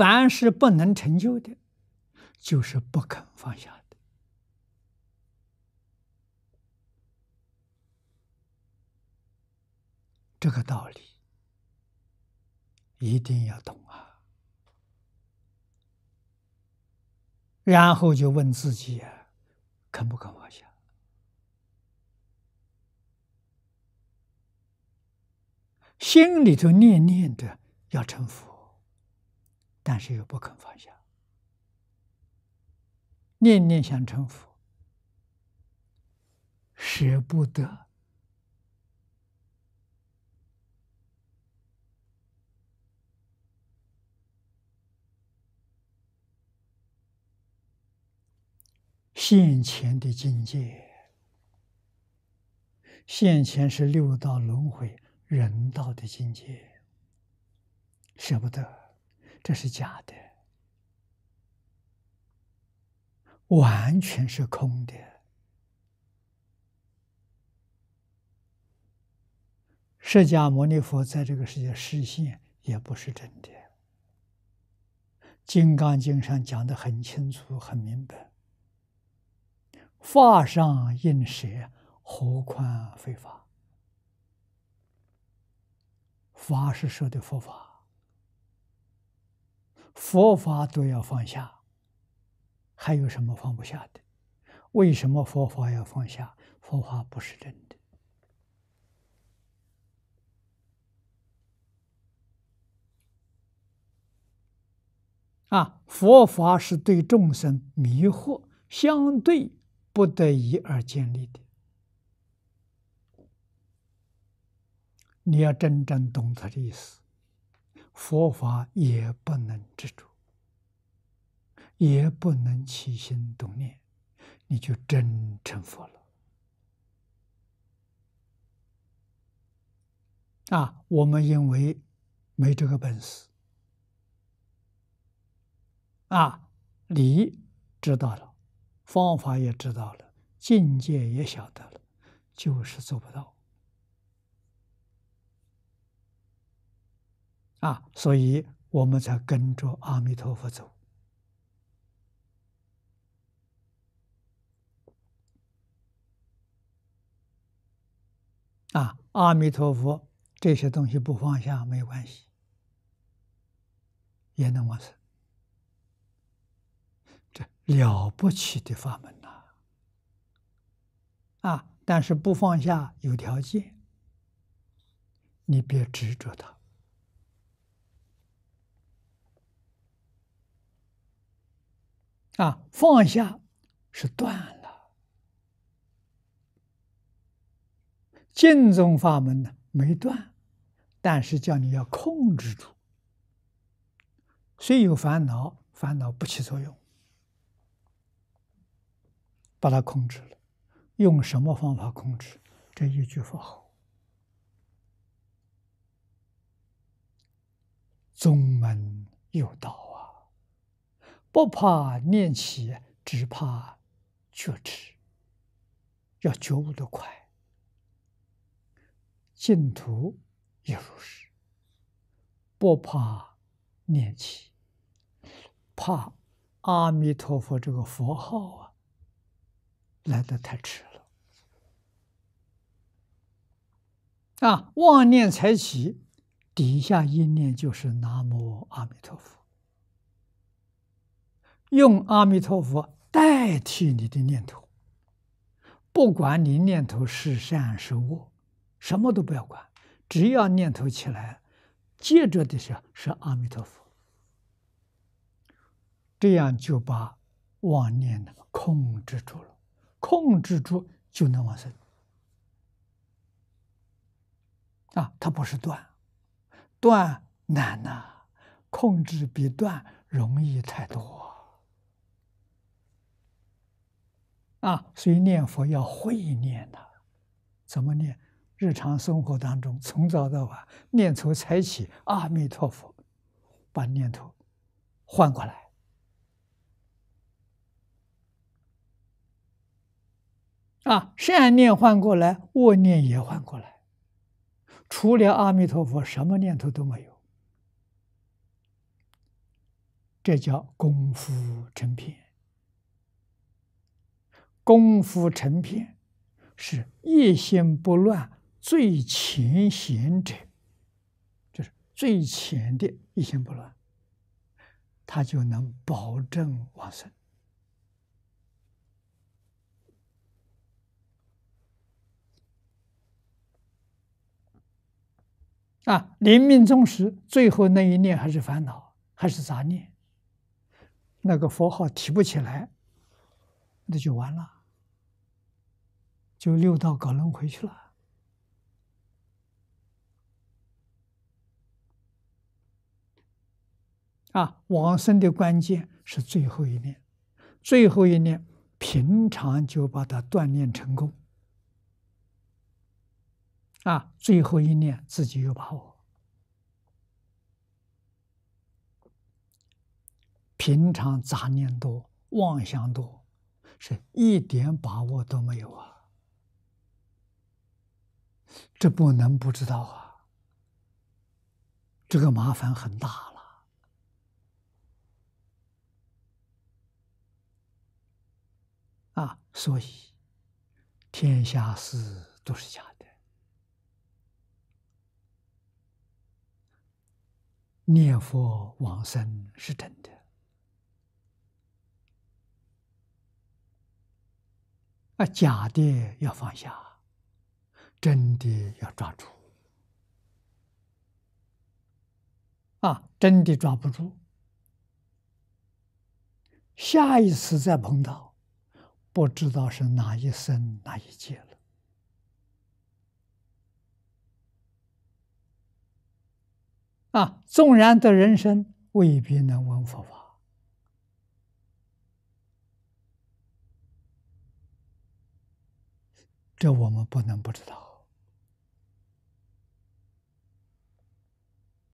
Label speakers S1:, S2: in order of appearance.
S1: 凡是不能成就的，就是不肯放下的。这个道理一定要懂啊！然后就问自己啊，肯不肯放下？心里头念念的要成佛。但是又不肯放下，念念想成佛，舍不得现前的境界。现前是六道轮回人道的境界，舍不得。这是假的，完全是空的。释迦牟尼佛在这个世界实现也不是真的，《金刚经》上讲的很清楚、很明白：“法上应舍，何况非法。”法是说的佛法。佛法都要放下，还有什么放不下的？为什么佛法要放下？佛法不是真的啊！佛法是对众生迷惑、相对不得已而建立的。你要真正懂他的意思。佛法也不能执着，也不能起心动念，你就真成佛了。啊，我们因为没这个本事，啊，理知道了，方法也知道了，境界也晓得了，就是做不到。啊，所以我们才跟着阿弥陀佛走。啊，阿弥陀佛，这些东西不放下没关系。也能法师，这了不起的法门呐！啊，但是不放下有条件，你别执着它。啊，放下是断了；净宗法门呢，没断，但是叫你要控制住。虽有烦恼，烦恼不起作用，把它控制了。用什么方法控制？这一句话后，宗门有道啊。不怕念起，只怕觉迟。要觉悟的快，净土也如是。不怕念起，怕阿弥陀佛这个佛号啊，来的太迟了。啊，妄念才起，底下一念就是“南无阿弥陀佛”。用阿弥陀佛代替你的念头，不管你念头是善是恶，什么都不要管，只要念头起来，接着的是是阿弥陀佛，这样就把妄念呢控制住了，控制住就能往生。啊，它不是断，断难呐，控制比断容易太多。啊，所以念佛要会念它，怎么念？日常生活当中，从早到晚，念头才起，阿弥陀佛，把念头换过来。啊，善念换过来，恶念也换过来，除了阿弥陀佛，什么念头都没有，这叫功夫成片。功夫成片，是一心不乱最前行者，就是最前的一心不乱，他就能保证往生。啊，临命终时，最后那一念还是烦恼，还是杂念，那个佛号提不起来，那就完了。就六道搞轮回去了啊！往生的关键是最后一念，最后一念平常就把它锻炼成功啊！最后一念自己有把握，平常杂念多、妄想多，是一点把握都没有啊！这不能不知道啊！这个麻烦很大了啊！所以，天下事都是假的，念佛往生是真的，啊，假的要放下。真的要抓住啊！真的抓不住，下一次再碰到，不知道是哪一生哪一劫了。啊，纵然得人生未必能闻佛法，这我们不能不知道。